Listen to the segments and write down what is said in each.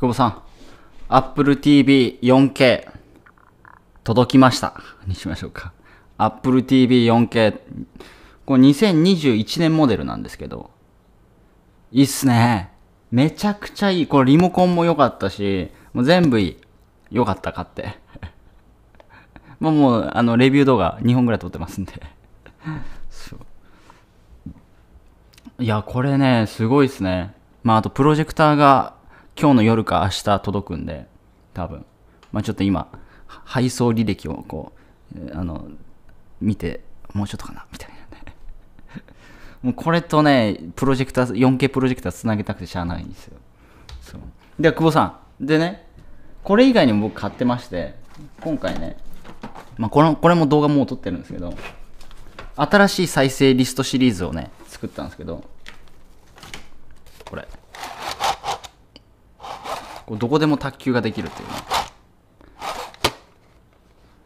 久保さん、Apple TV4K 届きました。にしましょうか。Apple TV4K。これ2021年モデルなんですけど。いいっすね。めちゃくちゃいい。これリモコンも良かったし、もう全部いい。良かった買って。ま あもう、あの、レビュー動画2本ぐらい撮ってますんで いや、これね、すごいっすね。まああとプロジェクターが今日の夜か明日届くんで、多分。まあちょっと今、配送履歴をこう、あの、見て、もうちょっとかな、みたいなね。もうこれとね、プロジェクター、4K プロジェクターつなげたくてしゃあないんですよ。そう。で、久保さん。でね、これ以外にも僕買ってまして、今回ね、まあ、このこれも動画もう撮ってるんですけど、新しい再生リストシリーズをね、作ったんですけど、これ。こうどこでも卓球ができるっていう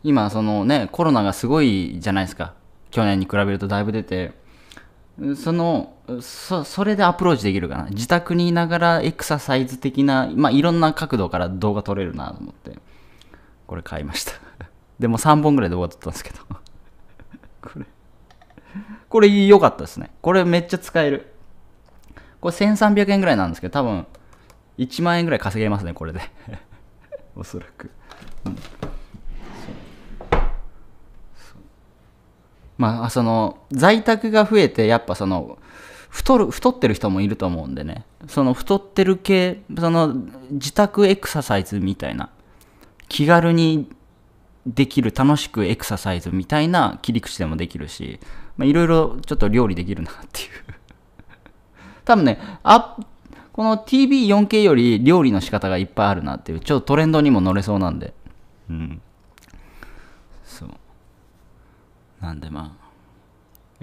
今、そのね、コロナがすごいじゃないですか。去年に比べるとだいぶ出て。その、そ、それでアプローチできるかな。自宅にいながらエクササイズ的な、まあ、いろんな角度から動画撮れるなと思って、これ買いました。でも3本ぐらい動画撮ったんですけど。これ、これ良かったですね。これめっちゃ使える。これ1300円ぐらいなんですけど、多分、1万円ぐらい稼げますね、これで。おそらく。うんまあ、その在宅が増えてやっぱその太る太ってる人もいると思うんでねその太ってる系その自宅エクササイズみたいな気軽にできる楽しくエクササイズみたいな切り口でもできるしいろいろちょっと料理できるなっていう多分ねあこの TV4K より料理の仕方がいっぱいあるなっていう、ちょっとトレンドにも乗れそうなんで。うん。そう。なんでまあ、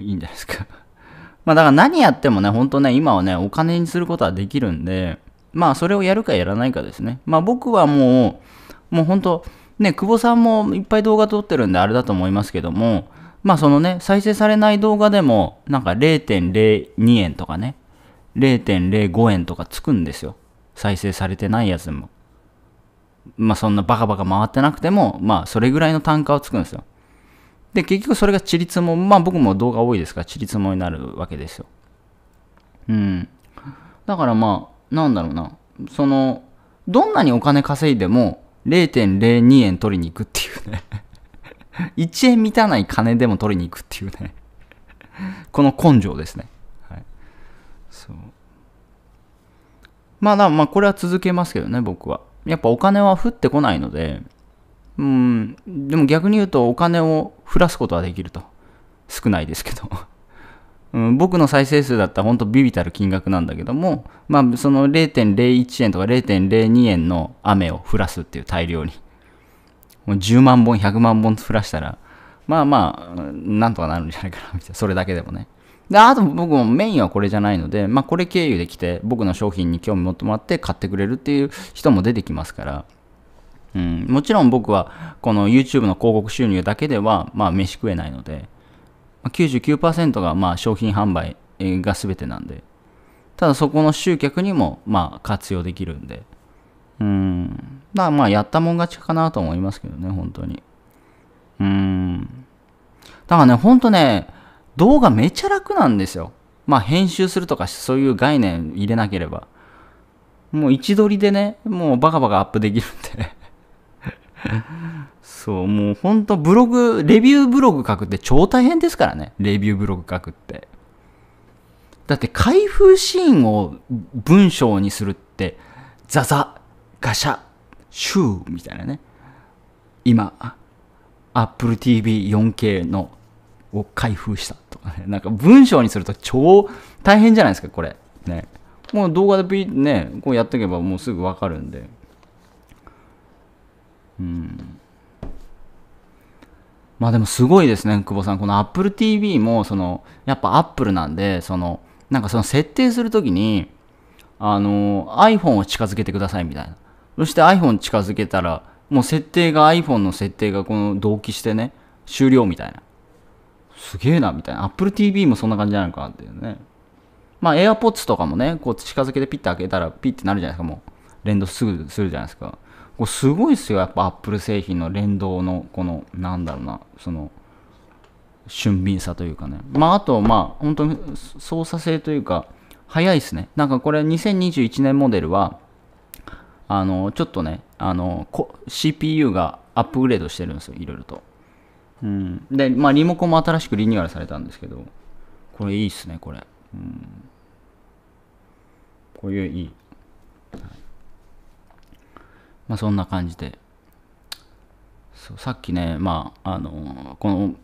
いいんじゃないですか まあだから何やってもね、ほんとね、今はね、お金にすることはできるんで、まあそれをやるかやらないかですね。まあ僕はもう、もうほんと、ね、久保さんもいっぱい動画撮ってるんであれだと思いますけども、まあそのね、再生されない動画でも、なんか0.02円とかね、0.05円とかつくんですよ。再生されてないやつでも。まあそんなバカバカ回ってなくても、まあそれぐらいの単価はつくんですよ。で、結局それがチリツモ、まあ僕も動画多いですから、チリツモになるわけですよ。うん。だからまあ、なんだろうな。その、どんなにお金稼いでも0.02円取りに行くっていうね1 円満たない金でも取りに行くっていうねこの根性ですね。そうまあまあこれは続けますけどね僕はやっぱお金は降ってこないのでうんでも逆に言うとお金を降らすことはできると少ないですけど うん、僕の再生数だったら本当ビビたる金額なんだけども、まあ、その0.01円とか0.02円の雨を降らすっていう大量にもう10万本100万本降らしたらまあまあなんとかなるんじゃないかなみたいなそれだけでもねで、あと僕もメインはこれじゃないので、まあこれ経由で来て、僕の商品に興味持ってもらって買ってくれるっていう人も出てきますから、うん、もちろん僕はこの YouTube の広告収入だけでは、まあ飯食えないので、99%がまあ商品販売が全てなんで、ただそこの集客にもまあ活用できるんで、うん、だからまあやったもん勝ちかなと思いますけどね、本当に。うん。だからね、ほんとね、動画めちゃ楽なんですよ。まあ編集するとかそういう概念入れなければ。もう一撮りでね、もうバカバカアップできるんで そう、もうほんとブログ、レビューブログ書くって超大変ですからね。レビューブログ書くって。だって開封シーンを文章にするって、ザザ、ガシャ、シューみたいなね。今、Apple TV4K のを開封したとかね。なんか文章にすると超大変じゃないですか、これ。ね。もう動画でピね、こうやっておけばもうすぐわかるんで。うん。まあでもすごいですね、久保さん。この Apple TV も、その、やっぱ Apple なんで、その、なんかその設定するときに、あの、iPhone を近づけてくださいみたいな。そして iPhone 近づけたら、もう設定が iPhone の設定がこの同期してね、終了みたいな。すげえな、みたいな。Apple TV もそんな感じなのかっていうね。まあ、AirPods とかもね、こう近づけてピッて開けたらピッてなるじゃないですか、もう。連動すぐするじゃないですか。これすごいっすよ、やっぱ Apple 製品の連動の、この、なんだろうな、その、俊敏さというかね。まあ、あと、まあ、本当に操作性というか、早いっすね。なんかこれ、2021年モデルは、あの、ちょっとね、あの、CPU がアップグレードしてるんですよ、いろいろと。うん、で、まあ、リモコンも新しくリニューアルされたんですけどこれいいっすねこれ、うん、こういういい、まあそんな感じでそうさっきねまああのこの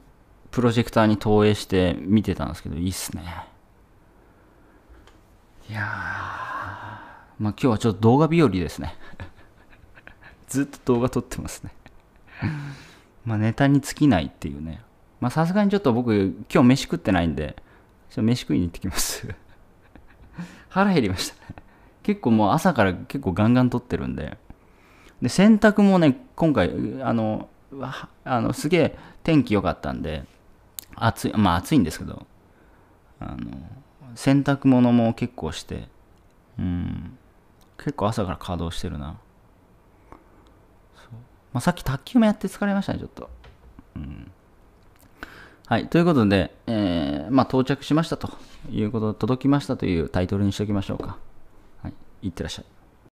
プロジェクターに投影して見てたんですけどいいっすねいやまあ今日はちょっと動画日和ですね ずっと動画撮ってますねまあ、ネタに尽きないっていうね。まあ、さすがにちょっと僕、今日飯食ってないんで、ちょっと飯食いに行ってきます 腹減りましたね結構もう朝から結構ガンガン撮ってるんで。で、洗濯もね、今回、あの、あのすげえ天気良かったんで、暑い、まあ暑いんですけど、あの、洗濯物も結構して、うん、結構朝から稼働してるな。まあ、さっき卓球もやって疲れましたね、ちょっと。うん、はい、ということで、えー、まあ、到着しましたということ、届きましたというタイトルにしておきましょうか。はい、いってらっしゃい。